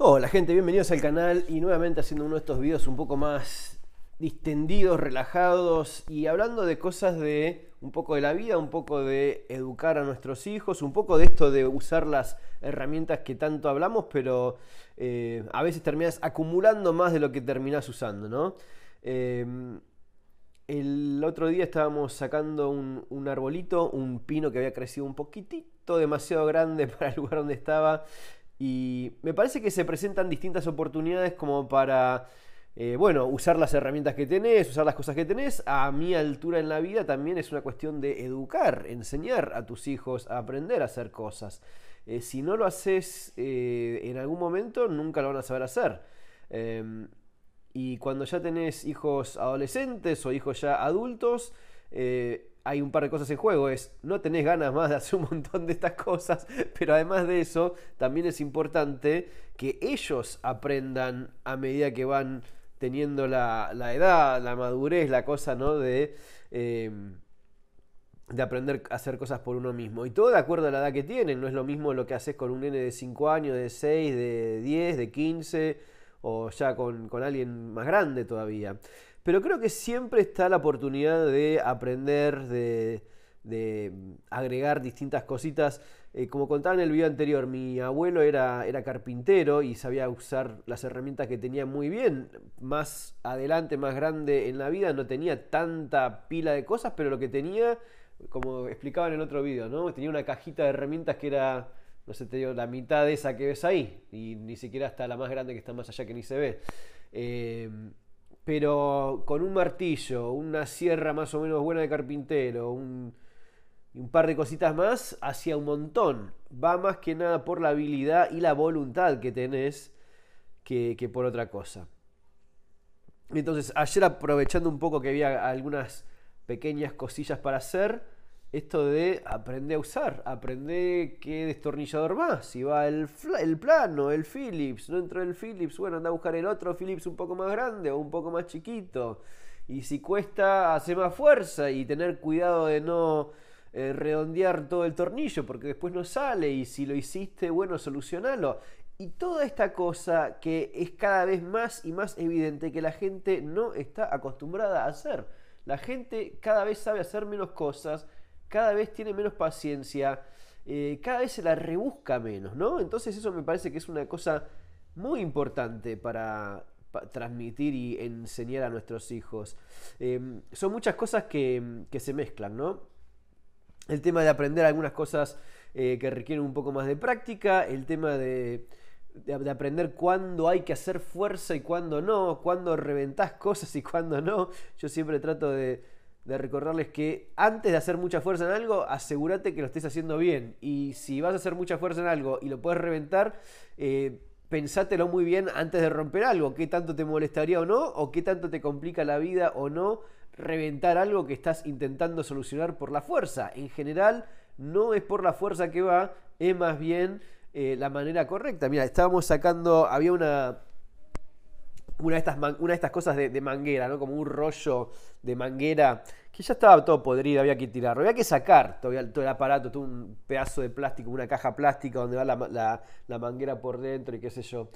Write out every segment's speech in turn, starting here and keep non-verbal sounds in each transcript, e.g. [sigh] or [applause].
Hola gente, bienvenidos al canal y nuevamente haciendo uno de estos videos un poco más distendidos, relajados y hablando de cosas de un poco de la vida, un poco de educar a nuestros hijos, un poco de esto de usar las herramientas que tanto hablamos, pero eh, a veces terminas acumulando más de lo que terminas usando, ¿no? Em, el otro día estábamos sacando un, un arbolito, un pino que había crecido un poquitito demasiado grande [laughs] para el lugar donde estaba. Y me parece que se presentan distintas oportunidades como para, eh, bueno, usar las herramientas que tenés, usar las cosas que tenés. A mi altura en la vida también es una cuestión de educar, enseñar a tus hijos a aprender a hacer cosas. Eh, si no lo haces eh, en algún momento, nunca lo van a saber hacer. Em, y cuando ya tenés hijos adolescentes o hijos ya adultos, hay un par de cosas en juego. Es, no tenés ganas más de hacer un montón de estas cosas, [laughs] pero además de eso, también es importante que ellos aprendan a medida que van teniendo la, edad, la madurez, la cosa, ¿no? De, em, de aprender a hacer cosas por uno mismo. Y todo de acuerdo a la edad que tienen. No es lo mismo lo que haces con un nene de 5 años, de 6, de 10, de 15 o ya con, con alguien más grande todavía pero creo que siempre está la oportunidad de aprender, de, mm, agregar distintas cositas. Eh, como contaba en el video anterior, mi abuelo era, era carpintero y sabía usar las herramientas que tenía muy bien. Más adelante, más grande en la vida, no tenía tanta pila de cosas, pero lo que tenía, como explicaba en el otro video, ¿no? tenía una cajita de herramientas que era, no sé, te la mitad de esa que ves ahí, y ni siquiera hasta la más grande que está más allá que ni se ve. Eh, pero con un martillo, una sierra más o menos buena de carpintero, un, un par de cositas más, hacía un montón. Va más que nada por la habilidad y la voluntad que tenés que por otra cosa. Entonces, ayer aprovechando un poco que había algunas pequeñas cosillas para hacer, esto de aprende a usar, aprende qué destornillador más, si va el, plano, el Philips, no entró el Philips, bueno, anda a buscar el otro Philips un poco más grande o un poco más chiquito. Y si cuesta, hace más fuerza y tener cuidado de no eh, redondear todo el tornillo porque después no sale y si lo hiciste, bueno, solucionalo. Y toda esta cosa que es cada vez más y más evidente que la gente no está acostumbrada a hacer. La gente cada vez sabe hacer menos cosas cada vez tiene menos paciencia, eh, cada vez se la rebusca menos, ¿no? Entonces eso me parece que es una cosa muy importante para transmitir y enseñar a nuestros hijos. Em, son muchas cosas que, se mezclan, ¿no? El tema de aprender algunas cosas eh, que requieren un poco más de práctica, el tema de, aprender cuándo hay que hacer fuerza y cuándo no, cuándo reventás cosas y cuándo no. Yo siempre trato de, de recordarles que antes de hacer mucha fuerza en algo, asegúrate que lo estés haciendo bien. Y si vas a hacer mucha fuerza en algo y lo puedes reventar, eh, pensátelo muy bien antes de romper algo. ¿Qué tanto te molestaría o no? ¿O qué tanto te complica la vida o no reventar algo que estás intentando solucionar por la fuerza? En general, no es por la fuerza que va, es más bien eh, la manera correcta. Mira, estábamos sacando, había una una de estas, una de estas cosas de, manguera, ¿no? Como un rollo de manguera que ya estaba todo podrido, había que tirarlo, había que sacar todo el, todo el aparato, todo un pedazo de plástico, una caja plástica donde va la, manguera por dentro y qué sé yo.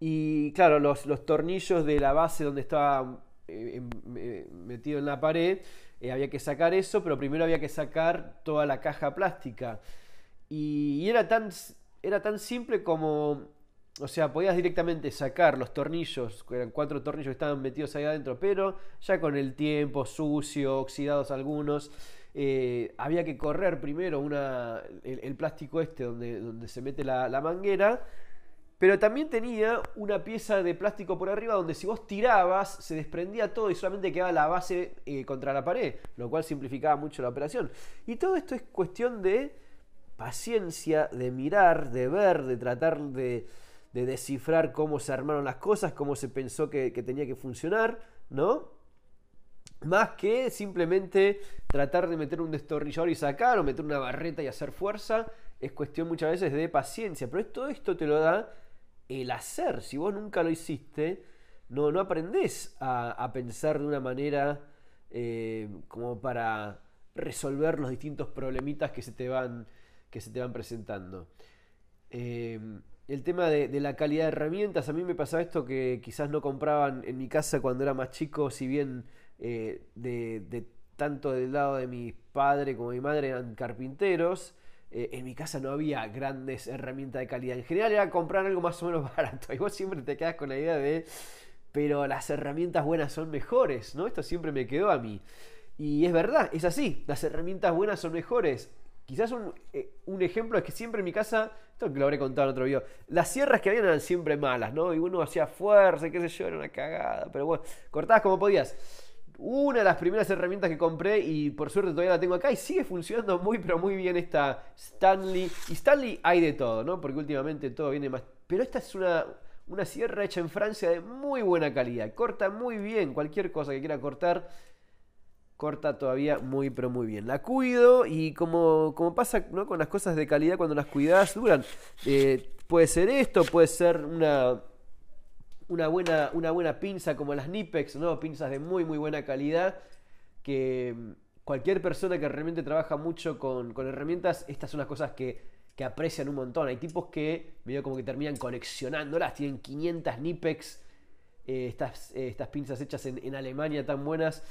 Y claro, los, los tornillos de la base donde estaba eh, em, eh, metido en la pared, eh, había que sacar eso, pero primero había que sacar toda la caja plástica. Y, y era, tan, era tan simple como o sea, podías directamente sacar los tornillos, que eran cuatro tornillos que estaban metidos ahí adentro, pero ya con el tiempo sucio, oxidados algunos, eh, había que correr primero una, el, plástico este donde, donde se mete la, manguera, pero también tenía una pieza de plástico por arriba donde si vos tirabas se desprendía todo y solamente quedaba la base eh, contra la pared, lo cual simplificaba mucho la operación. Y todo esto es cuestión de paciencia, de mirar, de ver, de tratar de de descifrar cómo se armaron las cosas, cómo se pensó que, tenía que funcionar, ¿no? Más que simplemente tratar de meter un destornillador y sacar o meter una barreta y hacer fuerza, es cuestión muchas veces de paciencia, pero todo esto te lo da el hacer. Si vos nunca lo hiciste, no, no aprendés a, pensar de una manera eh, como para resolver los distintos problemitas que se te van, que se te van presentando. Eh, el tema de, la calidad de herramientas, a mí me pasaba esto que quizás no compraban en mi casa cuando era más chico, si bien eh, de, tanto del lado de mi padre como de mi madre eran carpinteros, eh, en mi casa no había grandes herramientas de calidad. En general era comprar algo más o menos [laughs] barato. Y vos siempre te quedas con la idea de, pero las herramientas buenas son mejores, ¿no? Esto siempre me quedó a mí. Y es verdad, es así, las herramientas buenas son mejores. Quizás eh, un, ejemplo es que siempre en mi casa, esto que lo habré contado en otro video, las sierras que habían eran siempre malas, ¿no? Y uno hacía fuerza, qué sé yo, era una cagada, pero bueno, cortabas como podías. Una de las primeras herramientas que compré y por suerte todavía la tengo acá y sigue funcionando [laughs] muy pero muy bien esta Stanley. Y Stanley hay de todo, ¿no? Porque últimamente todo viene más... Pero esta es una sierra hecha en Francia de muy buena calidad. Corta muy bien cualquier cosa que quiera cortar corta todavía muy pero muy bien. La cuido y como, como pasa ¿no? con las cosas de calidad cuando las cuidas duran. Eh, puede ser esto, puede ser una, una, buena, una buena pinza como las Nipex, ¿no? pinzas de muy muy buena calidad que cualquier persona que realmente trabaja mucho con, herramientas, estas son las cosas que, que, aprecian un montón. Hay tipos que medio como que terminan conexionándolas, tienen 500 Nipex. Eh, estas, eh, estas pinzas hechas en, Alemania tan buenas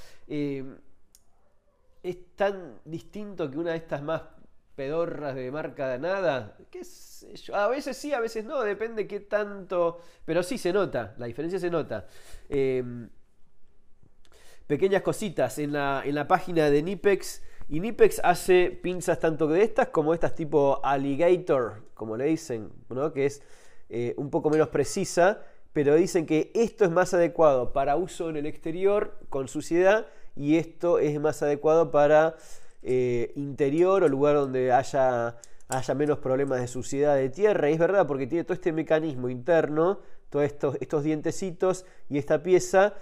es tan distinto que una de estas más pedorras de marca de nada. A veces sí, a veces no, depende qué tanto. Pero sí se nota, la diferencia se nota. Em, pequeñas cositas en la, página de Nipex. Y Nipex hace pinzas tanto de estas como de estas tipo alligator, como le dicen, que es eh, un poco menos precisa, pero dicen que esto es más adecuado para uso en el exterior con suciedad y esto es más adecuado para eh, interior o lugar donde haya, haya menos problemas de suciedad de tierra. Y es verdad, porque tiene todo este mecanismo interno, todos estos, estos dientecitos y esta pieza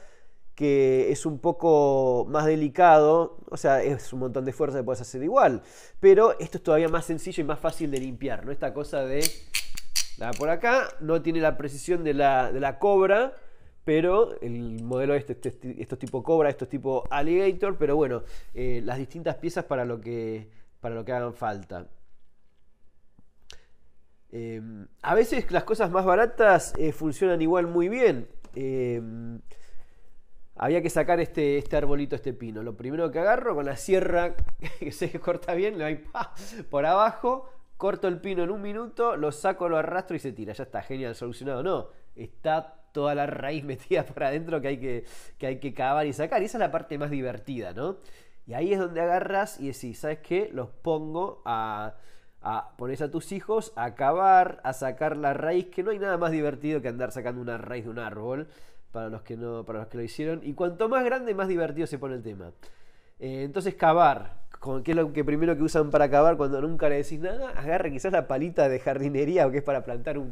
que es un poco más delicado, o sea, es un montón de fuerza que puedes hacer igual, pero esto es todavía más sencillo y más fácil de limpiar, ¿no? Esta cosa de la por acá no tiene la precisión de la, de la cobra, pero el modelo este, este, este, estos tipo cobra, estos tipo alligator, pero bueno, eh, las distintas piezas para lo que, para lo que hagan falta. Eh, a veces las cosas más baratas eh, funcionan igual muy bien. había que sacar este, este arbolito, este pino. Lo primero que agarro con la sierra [laughs] que sé que corta bien, le doy por abajo, corto el pino en un minuto, lo saco, lo arrastro y se tira. Ya está, genial, solucionado. No, está toda la raíz [laughs] metida para adentro que hay que, que hay que cavar y sacar. Y esa es la parte más divertida, ¿no? Y ahí es donde agarras y decís, ¿sabes qué? Los pongo a, a a tus hijos a cavar, a sacar la raíz, que no hay nada más divertido que andar sacando una raíz de un árbol, para los que, no, para los que lo hicieron. Y cuanto más grande, más divertido se pone el tema. Eh, entonces, cavar, ¿qué es lo que primero que usan para cavar cuando nunca le decís nada? Agarren quizás la palita de jardinería o que es para plantar un,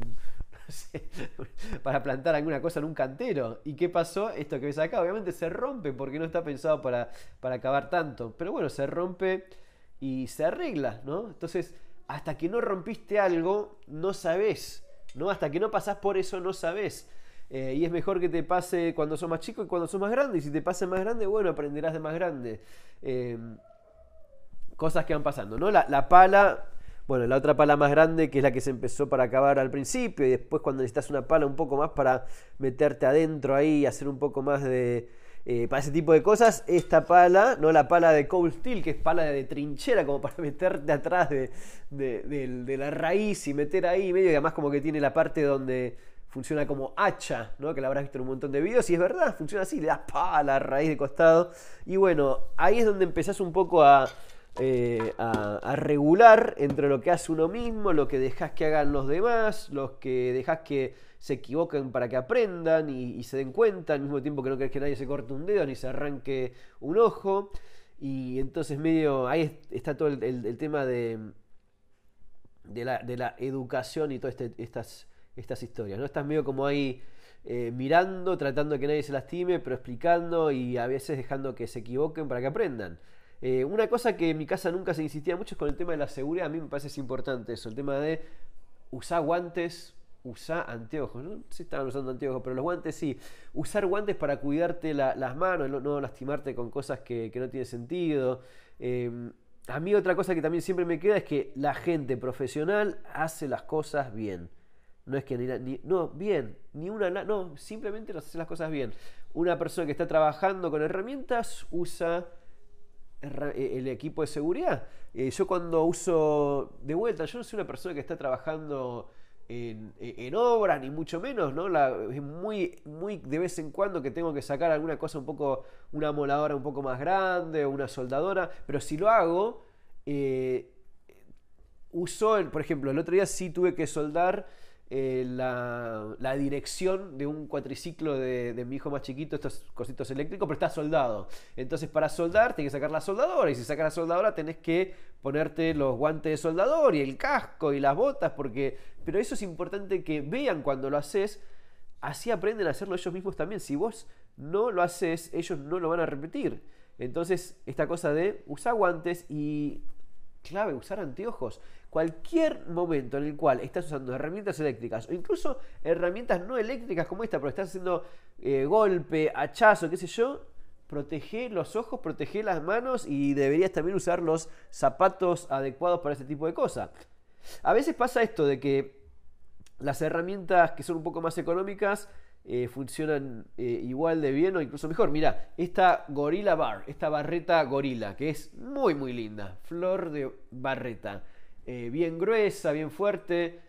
[laughs] para plantar alguna cosa en un cantero. ¿Y qué pasó? Esto que ves acá, obviamente se rompe porque no está pensado para, para acabar tanto. Pero bueno, se rompe y se arregla, ¿no? Entonces, hasta que no rompiste algo, no sabes, ¿no? Hasta que no pasás por eso, no sabes. Eh, y es mejor que te pase cuando sos más chico y cuando sos más grande. Y si te pase más grande, bueno, aprenderás de más grande. Eh, cosas que van pasando, ¿no? La, la pala bueno, la otra pala más grande, que es la que se empezó para acabar al principio, y después cuando necesitas una pala un poco más para meterte adentro ahí y hacer un poco más de. Eh, para ese tipo de cosas, esta pala, no la pala de cold steel, que es pala de trinchera, como para [laughs] meterte atrás de, de, la raíz y meter ahí medio, y además como que tiene la parte donde funciona como hacha, ¿no? que la habrás visto en un montón de videos, y es verdad, funciona así, le das pala a la raíz de costado. Y bueno, ahí es donde empezás un poco a eh, a, regular entre lo que hace uno mismo, lo que dejas que hagan los demás, los que dejas que se equivoquen para que aprendan y, se den cuenta, al mismo tiempo que no crees que nadie se corte un dedo ni se arranque un ojo. Y entonces medio, ahí está todo el, tema de, de la, educación y todas este, estas, estas historias. ¿no? Estás medio como ahí eh, mirando, tratando de que nadie se lastime, pero explicando y a veces dejando que se equivoquen para que aprendan. Eh, una cosa que en mi casa nunca se insistía mucho es con el tema de la seguridad. A mí me parece es importante eso, el tema de usar guantes, usar anteojos. No sé si estaban usando anteojos, pero los guantes sí. Usar guantes para cuidarte las manos, no, lastimarte con cosas que, no tiene sentido. Em, a mí otra cosa que también siempre me queda es que la gente profesional hace las cosas bien. No es que ni, no, bien, ni una, no, simplemente nos hace las cosas bien. Una persona que está trabajando con herramientas usa eh, el equipo de seguridad. Eh, yo cuando uso de vuelta, yo no soy una persona que está trabajando eh, en, obra, ni mucho menos, ¿no? La, es muy, muy de vez en cuando que tengo que sacar alguna cosa un poco, una moladora un poco más grande, una soldadora, pero si lo hago, uso, por ejemplo, el otro día sí tuve que soldar eh, la, dirección de un cuatriciclo de, mi hijo más chiquito, estos cositos eléctricos, pero está soldado. Entonces, para soldar, tenés que sacar la soldadora. Y si sacas la soldadora, tenés que ponerte los guantes de soldador y el casco y las botas, porque. Pero eso es importante que vean cuando lo haces. Así aprenden a hacerlo ellos mismos también. Si vos no lo haces, ellos no lo van a repetir. Entonces, esta cosa de usar guantes y clave, usar anteojos cualquier momento en el cual estás usando herramientas eléctricas o incluso herramientas no eléctricas como esta, pero estás haciendo eh, golpe, hachazo, qué sé yo, protege los ojos, protege las manos y deberías también usar los zapatos adecuados para este tipo de cosas. A veces pasa esto de que las herramientas que son un poco más económicas eh, funcionan eh, igual de bien o incluso mejor. Mira, esta gorila Bar, esta barreta Gorila que es muy muy linda, flor de barreta. Eh, bien gruesa, bien fuerte.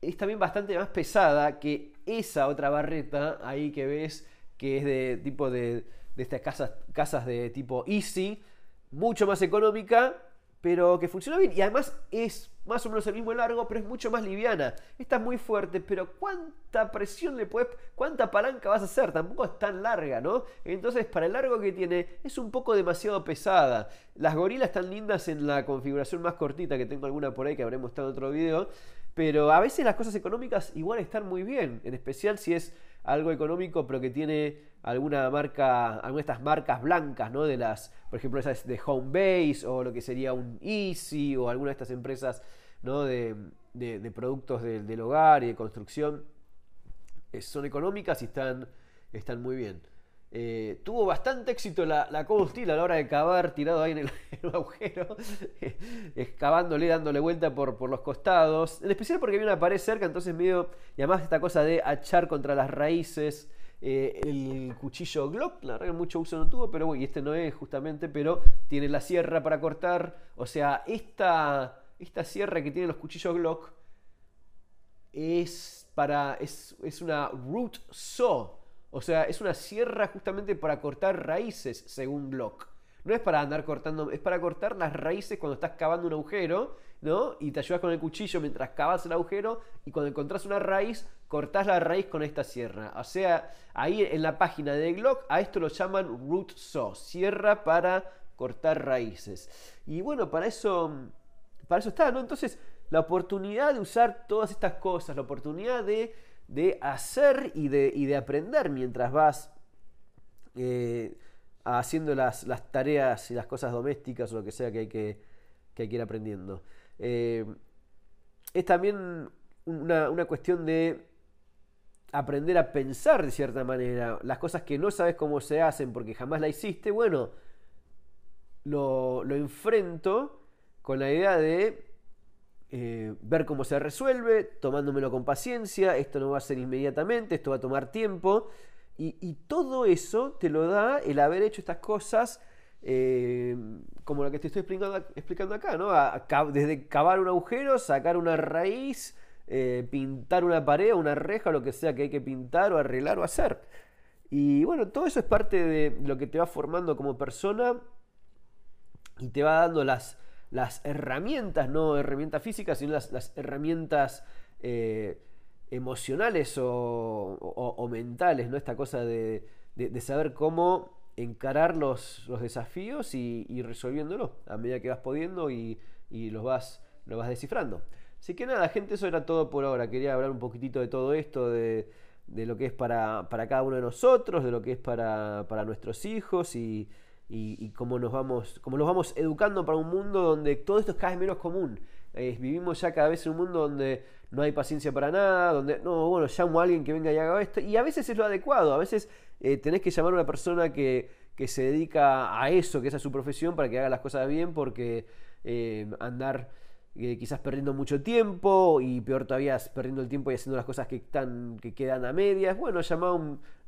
Es también bastante más pesada que esa otra barreta ahí que ves, que es de tipo de, de estas casas, casas de tipo Easy, mucho más económica, pero que funciona bien y además es más o menos el mismo largo, pero es mucho más liviana. Esta es muy fuerte, pero cuánta presión le puedes, cuánta palanca vas a hacer, tampoco es tan larga, ¿no? Entonces, para el largo que tiene, es un poco demasiado pesada. Las gorilas están lindas en la configuración más cortita, que tengo alguna por ahí que habré mostrado en otro video, pero a veces las cosas económicas igual están muy bien, en especial si es algo económico, pero que tiene alguna marca, algunas de estas marcas blancas, De las, por ejemplo, esas de Homebase o lo que sería un Easy o alguna de estas empresas, De, productos del hogar y de construcción. Eh, son económicas y están, están muy bien. Eh, tuvo bastante éxito la, la Cold a la hora de cavar tirado ahí en el, [laughs] agujero, [laughs] excavándole, dándole vuelta por, por, los costados. En especial porque había una pared cerca, entonces medio. Y además esta cosa de achar contra las raíces. Eh, el cuchillo Glock, la verdad que mucho uso no tuvo, pero bueno, y este no es justamente, pero tiene la sierra para cortar. O sea, esta, esta sierra que tiene los cuchillos Glock es para. es, es una root saw o sea, es una sierra justamente para cortar raíces, según Glock. No es para andar cortando, es para cortar las raíces cuando estás cavando un agujero, ¿no? Y te ayudas con el cuchillo mientras cavas el agujero y cuando encontrás una raíz, cortás la raíz con esta sierra. O sea, ahí en la página de Glock a esto lo llaman root saw, sierra para cortar raíces. Y bueno, para eso para eso está, ¿no? Entonces, la oportunidad de usar todas estas cosas, la oportunidad de de hacer y de, aprender mientras vas eh, haciendo las, tareas y las cosas domésticas o lo que sea que hay que, ir aprendiendo. Eh, es también una, cuestión de aprender a pensar de cierta manera. Las cosas que no sabes cómo se hacen porque jamás la hiciste, bueno, lo, lo enfrento con la idea de eh, ver cómo se resuelve, tomándomelo con paciencia, esto no va a ser inmediatamente, esto va a tomar tiempo, y, todo eso te lo da el haber hecho estas cosas eh, como la que te estoy explicando, explicando acá, ¿no? desde cavar un agujero, sacar una raíz, eh, pintar una pared, una reja, lo que sea que hay que pintar o arreglar o hacer. Y bueno, todo eso es parte de lo que te va formando como persona y te va dando las las herramientas, no herramientas físicas, sino las, herramientas eh, emocionales o, mentales, ¿no? Esta cosa de, saber cómo encarar los, los desafíos y, y, resolviéndolos a medida que vas pudiendo y, y los vas, vas descifrando. Así que nada, gente, eso era todo por ahora. Quería hablar un poquitito de todo esto, de, lo que es para, cada uno de nosotros, de lo que es para, para nuestros hijos y y, cómo, nos vamos, cómo nos vamos educando para un mundo donde todo esto es cada vez menos común. vivimos ya cada vez en un mundo donde no hay paciencia para nada, donde, no, bueno, llamo a alguien que venga y haga esto. Y a veces es lo adecuado, a veces eh, tenés que llamar a una persona que, se dedica a eso, que es es su profesión, para que haga las cosas bien, porque eh, andar eh, quizás perdiendo mucho tiempo y peor todavía perdiendo el tiempo y haciendo las cosas que, están, que quedan a medias. Bueno, llamar a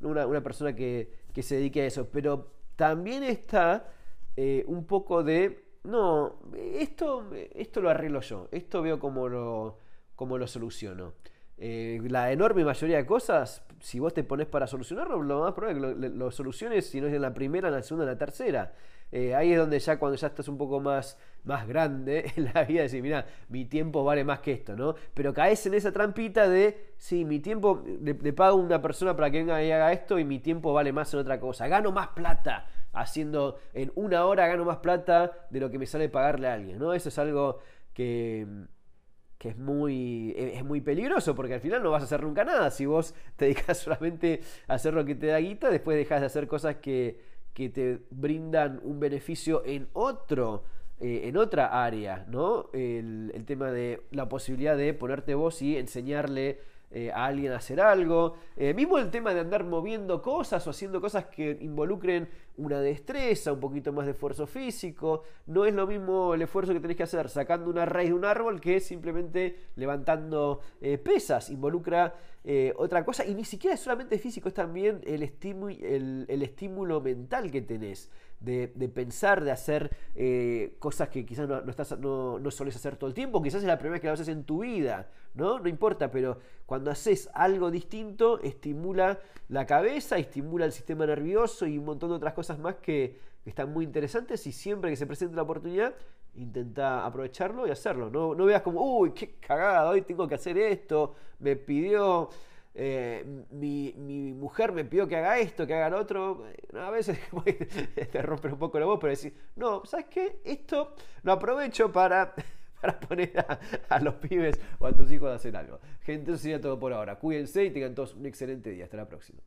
una, una, persona que, que se dedique a eso, pero también está eh, un poco de, no, esto, esto lo arreglo yo, esto veo cómo lo, cómo lo soluciono. Eh, la enorme mayoría de cosas, si vos te pones para solucionarlo, lo más probable es que lo, soluciones, si no es en la primera, en la segunda, en la tercera. Eh, ahí es donde ya cuando ya estás un poco más más grande [laughs] en la vida, decir, mira, mi tiempo vale más que esto, ¿no? Pero caes en esa trampita de, sí, mi tiempo, le, pago a una persona para que venga y haga esto y mi tiempo vale más en otra cosa. Gano más plata haciendo, en una hora gano más plata de lo que me sale pagarle a alguien, ¿no? Eso es algo que que es muy, e, es muy peligroso porque al final no vas a hacer nunca nada. Si vos [laughs] te dedicas solamente a hacer lo que te da guita, después dejas de hacer cosas que, que te brindan un beneficio en otro eh, en otra área, ¿no? El, tema de la posibilidad de ponerte vos y enseñarle eh, a alguien a hacer algo. Eh, mismo el tema de andar moviendo cosas o haciendo cosas que involucren una destreza, un poquito más de esfuerzo físico. No es lo mismo el esfuerzo que tenés que hacer sacando una raíz de un árbol que simplemente levantando pesas. Involucra otra cosa y ni siquiera es solamente físico, es también el estímulo mental que tenés de, pensar, de hacer eh, cosas que quizás no, no, hacer todo el tiempo, quizás es la primera vez que lo haces en tu vida, ¿no? No importa, pero cuando haces algo distinto, estimula la cabeza, estimula el sistema nervioso y un montón de otras cosas más que, están muy interesantes y siempre que se presente la oportunidad, intenta aprovecharlo y hacerlo. No, no veas como, uy, qué cagada, hoy tengo que hacer esto, me pidió eh, mi, mujer me pidió que haga esto, que haga lo otro. A veces [laughs] te rompe un poco la voz, pero decir, no, ¿sabes qué? Esto lo aprovecho para, [laughs] para poner a, a, los pibes o a tus hijos a hacer algo. Gente, eso sería todo por ahora. Cuídense y tengan todos un excelente día. Hasta la próxima.